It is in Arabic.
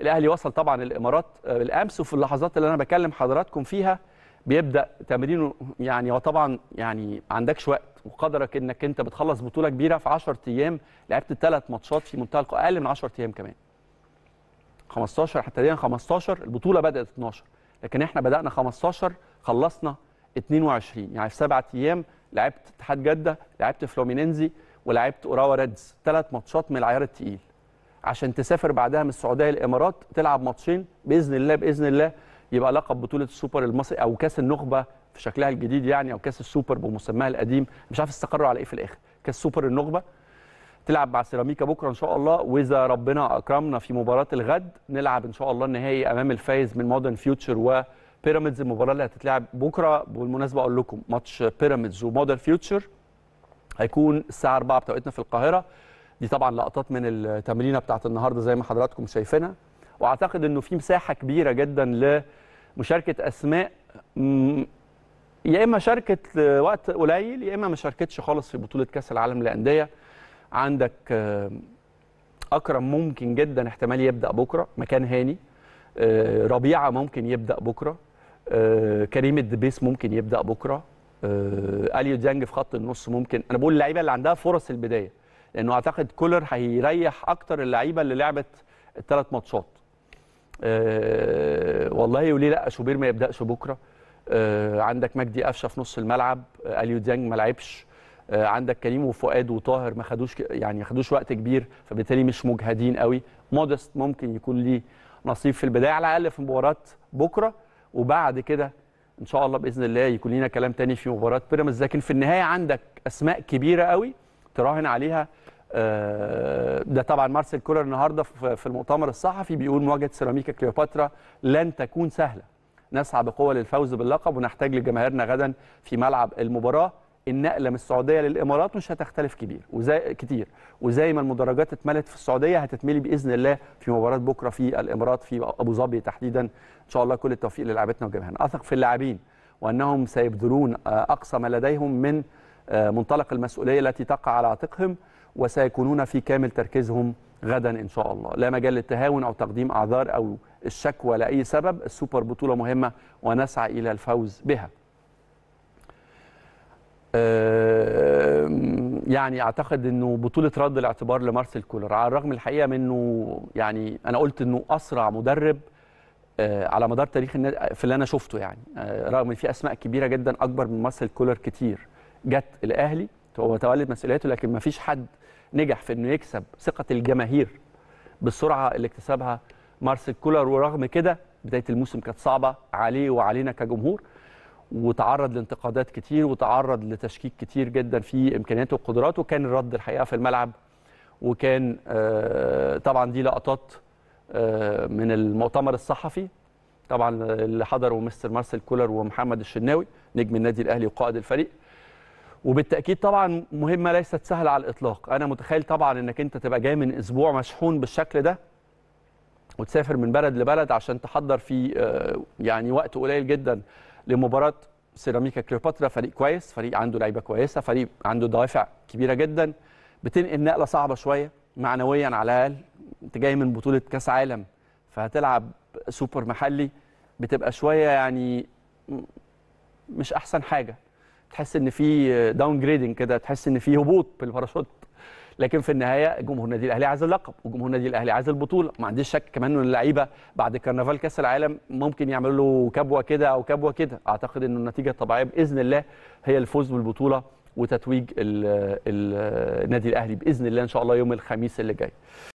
الاهلي وصل طبعا الامارات آه، بالامس وفي اللحظات اللي انا بكلم حضراتكم فيها بيبدا تمرينه يعني هو طبعا يعني ما عندكش وقت وقدرك انك انت بتخلص بطوله كبيره في 10 ايام لعبت ثلاث ماتشات في منتهى اقل من 10 ايام كمان 15 حتى دقيقه 15 البطوله بدات 12 لكن احنا بدانا 15 خلصنا 22 يعني في سبعة ايام لعبت اتحاد جده لعبت فلومينينزي ولعبت اوراوا ريدز ثلاث ماتشات من العيار الثقيل عشان تسافر بعدها من السعوديه الامارات تلعب ماتشين باذن الله باذن الله يبقى لقب بطوله السوبر المصري او كاس النخبه في شكلها الجديد يعني او كاس السوبر بمسماها القديم مش عارف استقروا على ايه في الاخر كاس سوبر النخبه تلعب مع سيراميكا بكره ان شاء الله واذا ربنا اكرمنا في مباراه الغد نلعب ان شاء الله النهائي امام الفايز من مودرن فيوتشر وبيراميدز المباراه اللي هتتلعب بكره بالمناسبه اقول لكم ماتش بيراميدز ومودرن فيوتشر هيكون الساعه 4 بتوقيتنا في القاهره دي طبعا لقطات من التمرينه بتاعت النهارده زي ما حضراتكم شايفينها واعتقد انه في مساحه كبيره جدا لمشاركه اسماء يا اما شاركت وقت قليل يا اما ما شاركتش خالص في بطوله كاس العالم للانديه عندك آه، اكرم ممكن جدا احتمال يبدا بكره مكان هاني آه، ربيعه ممكن يبدا بكره آه، كريم الدبيس ممكن يبدا بكره اليو ديانج في خط النص ممكن انا بقول اللعيبه اللي عندها فرص البدايه لانه اعتقد كولر هيريح اكتر اللعيبه اللي لعبت الثلاث ماتشات أه والله وليه لا شوبير ما يبداش بكره أه عندك مجدي قفشه في نص الملعب آه، اليو ديانج ما لعبش أه عندك كريم وفؤاد وطاهر ما خدوش يعني ما خدوش وقت كبير فبالتالي مش مجهدين قوي مودست ممكن يكون ليه نصيب في البدايه على الاقل في مباراه بكره وبعد كده ان شاء الله باذن الله يكون لنا كلام تاني في مباراه بيراميدز لكن في النهايه عندك اسماء كبيره قوي تراهن عليها آه، ده طبعا مارسيل كولر النهارده في المؤتمر الصحفي بيقول مواجهه سيراميكا كليوباترا لن تكون سهله نسعى بقوه للفوز باللقب ونحتاج لجماهيرنا غدا في ملعب المباراه النقله من السعوديه للامارات مش هتختلف كبير وزي كتير وزي ما المدرجات اتملت في السعوديه هتتملي باذن الله في مباراه بكره في الامارات في ابو ظبي تحديدا ان شاء الله كل التوفيق للاعبتنا وجماهيرنا اثق في اللاعبين وانهم سيبذلون آه، اقصى ما لديهم من آه، منطلق المسؤوليه التي تقع على عاتقهم وسيكونون في كامل تركيزهم غدا ان شاء الله لا مجال للتهاون او تقديم اعذار او الشكوى لاي سبب السوبر بطوله مهمه ونسعى الى الفوز بها آه، يعني اعتقد انه بطوله رد الاعتبار لمارسيل كولر على الرغم الحقيقه منه يعني انا قلت انه اسرع مدرب آه، على مدار تاريخ في اللي انا شفته يعني رغم ان في اسماء كبيره جدا اكبر من مارسيل كولر كتير جت الاهلي هو تولد مسؤوليته لكن ما فيش حد نجح في انه يكسب ثقه الجماهير بالسرعه اللي اكتسبها مارسيل كولر ورغم كده بدايه الموسم كانت صعبه عليه وعلينا كجمهور وتعرض لانتقادات كتير وتعرض لتشكيك كتير جدا في امكانياته وقدراته وكان الرد الحقيقه في الملعب وكان آه، طبعا دي لقطات آه، من المؤتمر الصحفي طبعا اللي حضره مستر مارسيل كولر ومحمد الشناوي نجم النادي الاهلي وقائد الفريق وبالتاكيد طبعا مهمه ليست سهله على الاطلاق انا متخيل طبعا انك انت تبقى جاي من اسبوع مشحون بالشكل ده وتسافر من بلد لبلد عشان تحضر في آه، يعني وقت قليل جدا لمباراه سيراميكا كليوباترا فريق كويس فريق عنده لعيبه كويسه فريق عنده دوافع كبيره جدا بتنقل نقله صعبه شويه معنويا على الاقل انت جاي من بطوله كاس عالم فهتلعب سوبر محلي بتبقى شويه يعني مش احسن حاجه تحس ان في داون جريدنج كده تحس ان في هبوط بالباراشوت لكن في النهايه جمهور النادي الاهلي عايز اللقب وجمهور النادي الاهلي عايز البطوله ما عنديش شك كمان ان اللعيبه بعد كرنفال كاس العالم ممكن يعملوا له كبوه كده او كبوه كده اعتقد ان النتيجه الطبيعيه باذن الله هي الفوز بالبطوله وتتويج النادي الاهلي باذن الله ان شاء الله يوم الخميس اللي جاي